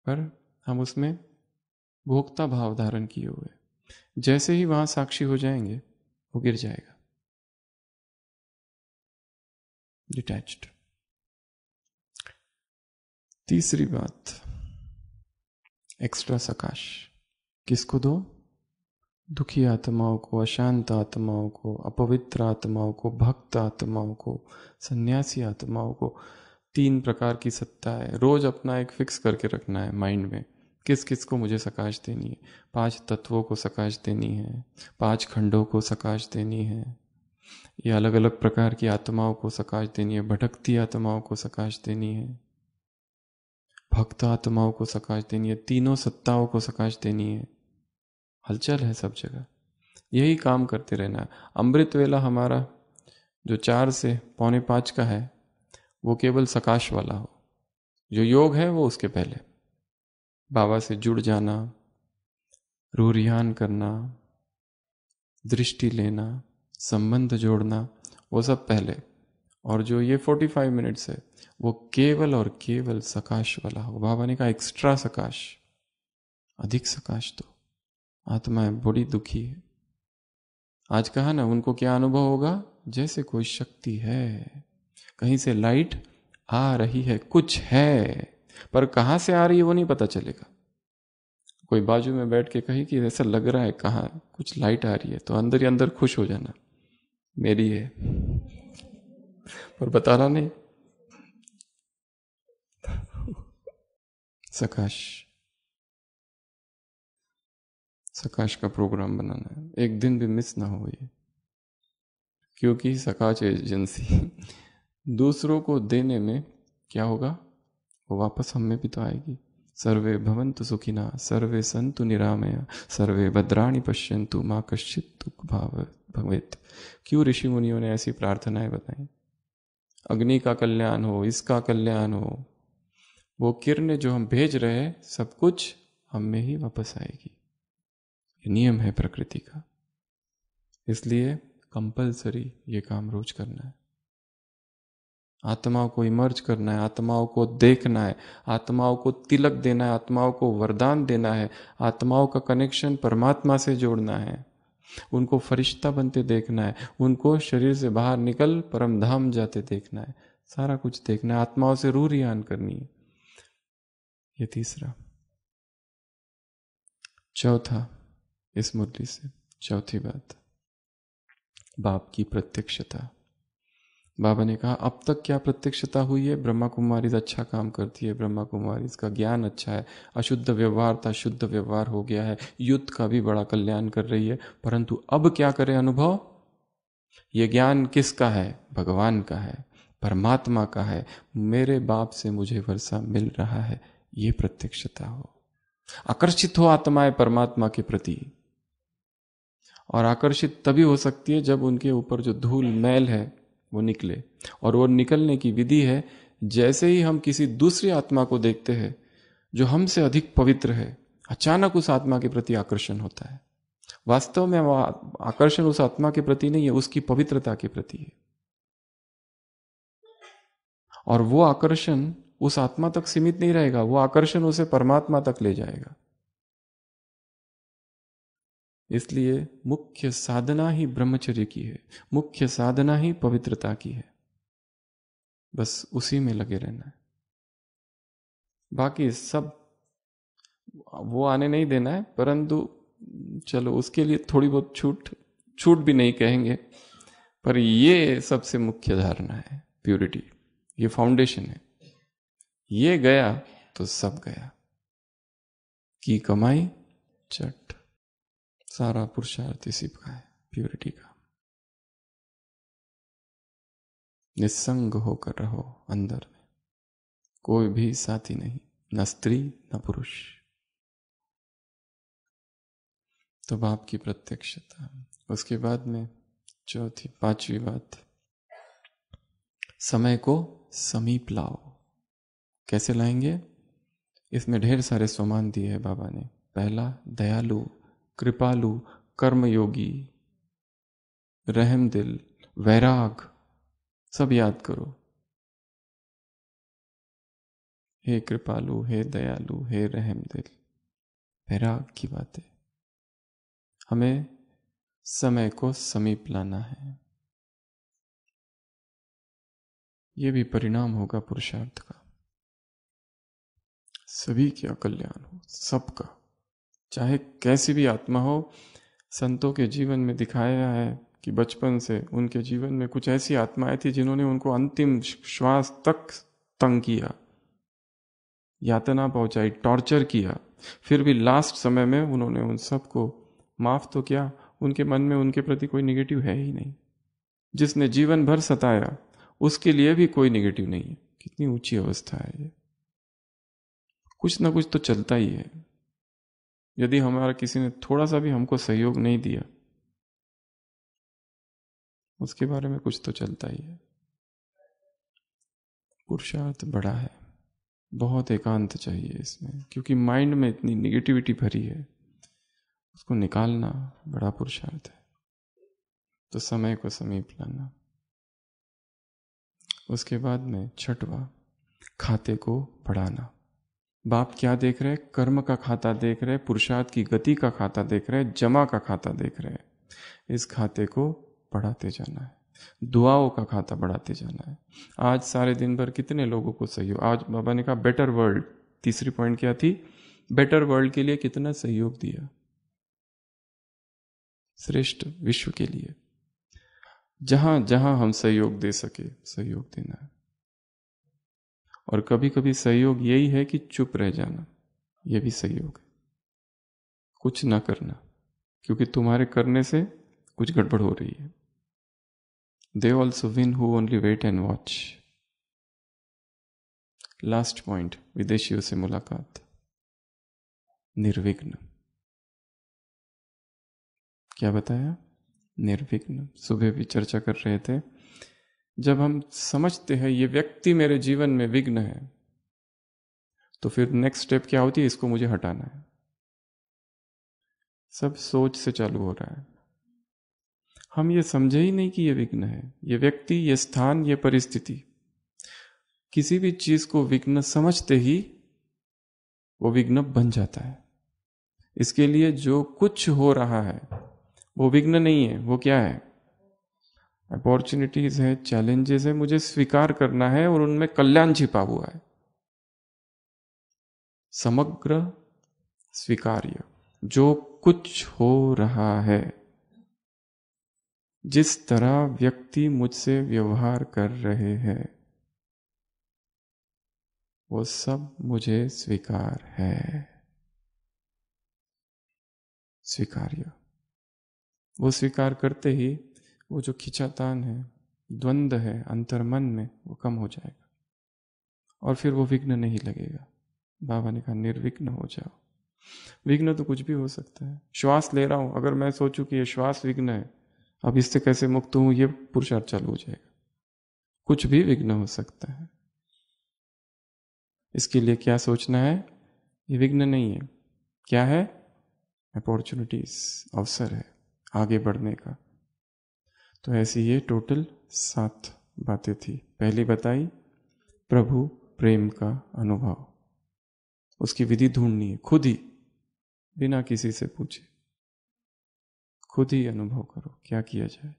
पर हम उसमें भोक्ता भाव धारण किए हुए जैसे ही वहां साक्षी हो जाएंगे वो गिर जाएगा डिटैच्ड तीसरी बात एक्स्ट्रा सकाश किसको दो दुखी आत्माओं को अशांत आत्माओं को अपवित्र आत्माओं को भक्त आत्माओं को सन्यासी आत्माओं को तीन प्रकार की सत्ता है रोज अपना एक फिक्स करके रखना है माइंड में किस किस को मुझे सकाश देनी है पांच तत्वों को सकाश देनी है पांच खंडों को सकाश देनी है या अलग अलग प्रकार की आत्माओं को सकाश देनी है भटकती आत्माओं को सकाश देनी है भक्त आत्माओं को सकाश देनी है तीनों सत्ताओं को सकाश देनी है हलचल है सब जगह यही काम करते रहना है अमृत वेला हमारा जो चार से पौने पाँच का है वो केवल सकाश वाला हो जो योग है वो उसके पहले बाबा से जुड़ जाना रूरियान करना दृष्टि लेना संबंध जोड़ना वो सब पहले और जो ये 45 मिनट्स है वो केवल और केवल सकाश वाला हो बाबा ने कहा एक्स्ट्रा सकाश अधिक सकाश तो। आत्मा है बड़ी दुखी है आज कहा ना उनको क्या अनुभव होगा जैसे कोई शक्ति है कहीं से लाइट आ रही है कुछ है पर कहा से आ रही है वो नहीं पता चलेगा कोई बाजू में बैठ के कही कि ऐसा लग रहा है कहा कुछ लाइट आ रही है तो अंदर ही अंदर खुश हो जाना मेरी है और बताना नहीं सकाश सकाश का प्रोग्राम बनाना है एक दिन भी मिस ना हो ये क्योंकि सकाश एजेंसी <laughs> दूसरों को देने में क्या होगा वो वापस हम में भी तो आएगी सर्वे भवंतु सुखिना सर्वे संतु निरामया सर्वे भद्राणी पश्यंतु माँ कश्चित भाव भवेत क्यों ऋषि मुनियों ने ऐसी प्रार्थनाएं बताई अग्नि का कल्याण हो इसका कल्याण हो वो किरण जो हम भेज रहे हैं सब कुछ हम में ही वापस आएगी नियम है प्रकृति का इसलिए कंपलसरी ये काम रोज करना है आत्माओं को इमर्ज करना है आत्माओं को देखना है आत्माओं को तिलक देना है आत्माओं को वरदान देना है आत्माओं का कनेक्शन परमात्मा से जोड़ना है उनको फरिश्ता बनते देखना है उनको शरीर से बाहर निकल परम धाम जाते देखना है सारा कुछ देखना है आत्माओं से रू रियान करनी है ये तीसरा चौथा इस मुरली से चौथी बात बाप की प्रत्यक्षता बाबा ने कहा अब तक क्या प्रत्यक्षता हुई है ब्रह्मा कुमारी तो अच्छा काम करती है ब्रह्मा कुमारी इसका ज्ञान अच्छा है अशुद्ध व्यवहार था शुद्ध व्यवहार हो गया है युद्ध का भी बड़ा कल्याण कर रही है परंतु अब क्या करे अनुभव ये ज्ञान किसका है भगवान का है परमात्मा का है मेरे बाप से मुझे वर्षा मिल रहा है ये प्रत्यक्षता हो आकर्षित हो आत्माएं परमात्मा के प्रति और आकर्षित तभी हो सकती है जब उनके ऊपर जो धूल मैल है वो निकले और वो निकलने की विधि है जैसे ही हम किसी दूसरी आत्मा को देखते हैं जो हमसे अधिक पवित्र है अचानक उस आत्मा के प्रति आकर्षण होता है वास्तव में वह आकर्षण उस आत्मा के प्रति नहीं है उसकी पवित्रता के प्रति है और वो आकर्षण उस आत्मा तक सीमित नहीं रहेगा वो आकर्षण उसे परमात्मा तक ले जाएगा इसलिए मुख्य साधना ही ब्रह्मचर्य की है मुख्य साधना ही पवित्रता की है बस उसी में लगे रहना है बाकी सब वो आने नहीं देना है परंतु चलो उसके लिए थोड़ी बहुत छूट छूट भी नहीं कहेंगे पर ये सबसे मुख्य धारणा है प्यूरिटी ये फाउंडेशन है ये गया तो सब गया की कमाई चट सारा पुरुषार्थ इसी का है प्योरिटी का निसंग होकर रहो अंदर में कोई भी साथी नहीं न स्त्री न पुरुष तो बाप की प्रत्यक्षता उसके बाद में चौथी पांचवी बात समय को समीप लाओ कैसे लाएंगे इसमें ढेर सारे सामान दिए है बाबा ने पहला दयालु कृपालु कर्मयोगी रहम दिल वैराग सब याद करो हे कृपालु हे दयालु हे रहम दिल वैराग की बातें हमें समय को समीप लाना है ये भी परिणाम होगा पुरुषार्थ का सभी का कल्याण हो सबका चाहे कैसी भी आत्मा हो संतों के जीवन में दिखाया है कि बचपन से उनके जीवन में कुछ ऐसी आत्माएं थी जिन्होंने उनको अंतिम श्वास तक तंग किया यातना पहुंचाई टॉर्चर किया फिर भी लास्ट समय में उन्होंने उन सबको माफ तो किया उनके मन में उनके प्रति कोई निगेटिव है ही नहीं जिसने जीवन भर सताया उसके लिए भी कोई निगेटिव नहीं है कितनी ऊंची अवस्था है ये कुछ ना कुछ तो चलता ही है यदि हमारा किसी ने थोड़ा सा भी हमको सहयोग नहीं दिया उसके बारे में कुछ तो चलता ही है पुरुषार्थ बड़ा है बहुत एकांत चाहिए इसमें क्योंकि माइंड में इतनी निगेटिविटी भरी है उसको निकालना बड़ा पुरुषार्थ है तो समय को समीप लाना उसके बाद में छठवा खाते को बढ़ाना बाप क्या देख रहे हैं कर्म का खाता देख रहे हैं पुरुषार्थ की गति का खाता देख रहे हैं जमा का खाता देख रहे हैं इस खाते को बढ़ाते जाना है दुआओं का खाता बढ़ाते जाना है आज सारे दिन भर कितने लोगों को सहयोग आज बाबा ने कहा बेटर वर्ल्ड तीसरी पॉइंट क्या थी बेटर वर्ल्ड के लिए कितना सहयोग दिया श्रेष्ठ विश्व के लिए जहां जहां हम सहयोग दे सके सहयोग देना है और कभी कभी सहयोग यही है कि चुप रह जाना यह भी सहयोग है कुछ ना करना क्योंकि तुम्हारे करने से कुछ गड़बड़ हो रही है they also win who only wait and watch last point विदेशियों से मुलाकात निर्विघ्न क्या बताया निर्विघ्न सुबह भी चर्चा कर रहे थे जब हम समझते हैं ये व्यक्ति मेरे जीवन में विघ्न है तो फिर नेक्स्ट स्टेप क्या होती है इसको मुझे हटाना है सब सोच से चालू हो रहा है हम ये समझे ही नहीं कि ये विघ्न है ये व्यक्ति ये स्थान ये परिस्थिति किसी भी चीज को विघ्न समझते ही वो विघ्न बन जाता है इसके लिए जो कुछ हो रहा है वो विघ्न नहीं है वो क्या है अपॉर्चुनिटीज है चैलेंजेस है मुझे स्वीकार करना है और उनमें कल्याण छिपा हुआ है समग्र स्वीकार्य जो कुछ हो रहा है जिस तरह व्यक्ति मुझसे व्यवहार कर रहे हैं वो सब मुझे स्वीकार है स्वीकार्य वो स्वीकार करते ही वो जो खिंचातान है द्वंद्व है अंतर्मन में वो कम हो जाएगा और फिर वो विघ्न नहीं लगेगा बाबा ने कहा निर्विघ्न हो जाओ विघ्न तो कुछ भी हो सकता है श्वास ले रहा हूं अगर मैं सोचूं कि ये श्वास विघ्न है अब इससे कैसे मुक्त हूं ये पुरुषार्थ चालू हो जाएगा कुछ भी विघ्न हो सकता है इसके लिए क्या सोचना है ये विघ्न नहीं है क्या है अपॉर्चुनिटीज अवसर है आगे बढ़ने का तो ऐसी ये टोटल सात बातें थी पहली बताई प्रभु प्रेम का अनुभव उसकी विधि ढूंढनी है खुद ही बिना किसी से पूछे खुद ही अनुभव करो क्या किया जाए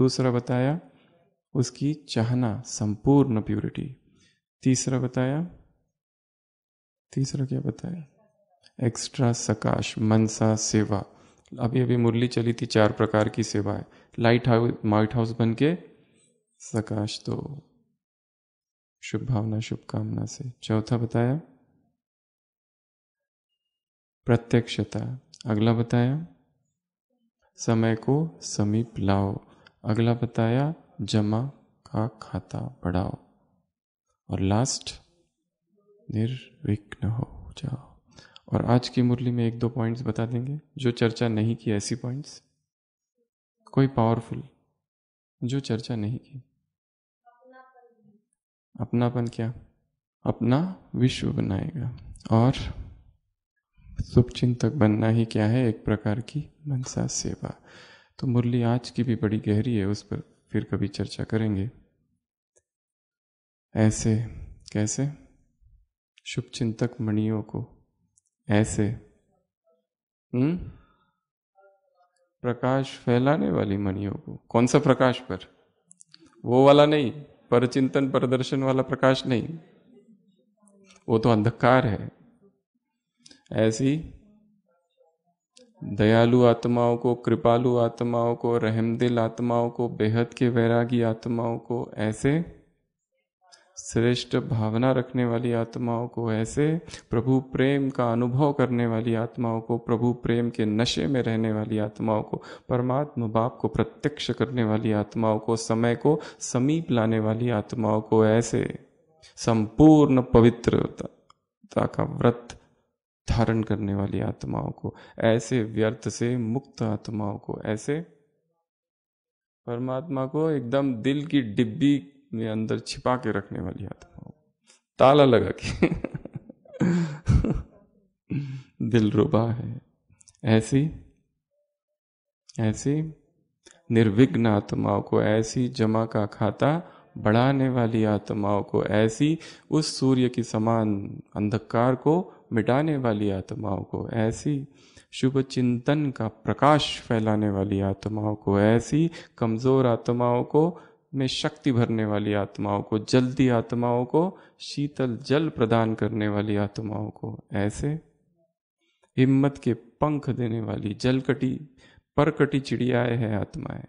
दूसरा बताया उसकी चाहना संपूर्ण प्योरिटी तीसरा बताया तीसरा क्या बताया एक्स्ट्रा सकाश मनसा सेवा अभी अभी मुरली चली थी चार प्रकार की सेवाएं लाइट हाउस माइट हाउस बन के सकाश दो तो शुभ भावना शुभकामना से चौथा बताया प्रत्यक्षता अगला बताया समय को समीप लाओ अगला बताया जमा का खाता बढ़ाओ और लास्ट निर्विघ्न हो जाओ और आज की मुरली में एक दो पॉइंट्स बता देंगे जो चर्चा नहीं की ऐसी पॉइंट्स कोई पावरफुल जो चर्चा नहीं की अपनापन क्या अपना विश्व बनाएगा और शुभ चिंतक बनना ही क्या है एक प्रकार की मनसा सेवा तो मुरली आज की भी बड़ी गहरी है उस पर फिर कभी चर्चा करेंगे ऐसे कैसे शुभ चिंतक मणियों को ऐसे हम्म प्रकाश फैलाने वाली मणियों को कौन सा प्रकाश पर वो वाला नहीं पर चिंतन प्रदर्शन वाला प्रकाश नहीं वो तो अंधकार है ऐसी दयालु आत्माओं को कृपालु आत्माओं को रहमदिल आत्माओं को बेहद के वैरागी आत्माओं को ऐसे श्रेष्ठ भावना रखने वाली आत्माओं को ऐसे प्रभु प्रेम का अनुभव करने वाली आत्माओं को प्रभु प्रेम के नशे में रहने वाली आत्माओं को परमात्मा बाप को प्रत्यक्ष करने वाली आत्माओं को समय को समीप लाने वाली आत्माओं को ऐसे संपूर्ण पवित्रता का व्रत धारण करने वाली आत्माओं को ऐसे व्यर्थ से मुक्त आत्माओं को ऐसे परमात्मा को एकदम दिल की डिब्बी में अंदर छिपा के रखने वाली आत्माओं ताला लगा के <laughs> दिल रुबा है ऐसी ऐसी निर्विघ्न आत्माओं को ऐसी जमा का खाता बढ़ाने वाली आत्माओं को ऐसी उस सूर्य की समान अंधकार को मिटाने वाली आत्माओं को ऐसी शुभ चिंतन का प्रकाश फैलाने वाली आत्माओं को ऐसी कमज़ोर आत्माओं को में शक्ति भरने वाली आत्माओं को जल्दी आत्माओं को शीतल जल प्रदान करने वाली आत्माओं को ऐसे हिम्मत के पंख देने वाली जलकटी परकटी चिड़ियाएं हैं आत्माएं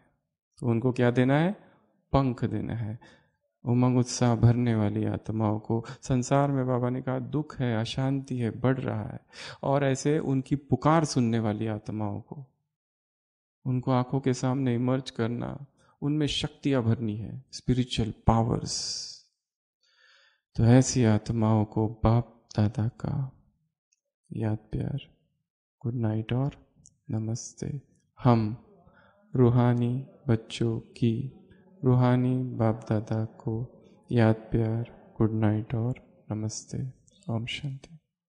तो उनको क्या देना है पंख देना है उमंग उत्साह भरने वाली आत्माओं को संसार में बाबा ने कहा दुख है अशांति है बढ़ रहा है और ऐसे उनकी पुकार सुनने वाली आत्माओं को उनको आंखों के सामने इमर्ज करना उनमें शक्तियां भरनी है स्पिरिचुअल पावर्स तो ऐसी आत्माओं को बाप दादा का याद प्यार गुड नाइट और नमस्ते हम रूहानी बच्चों की रूहानी बाप दादा को याद प्यार गुड नाइट और नमस्ते ओम शांति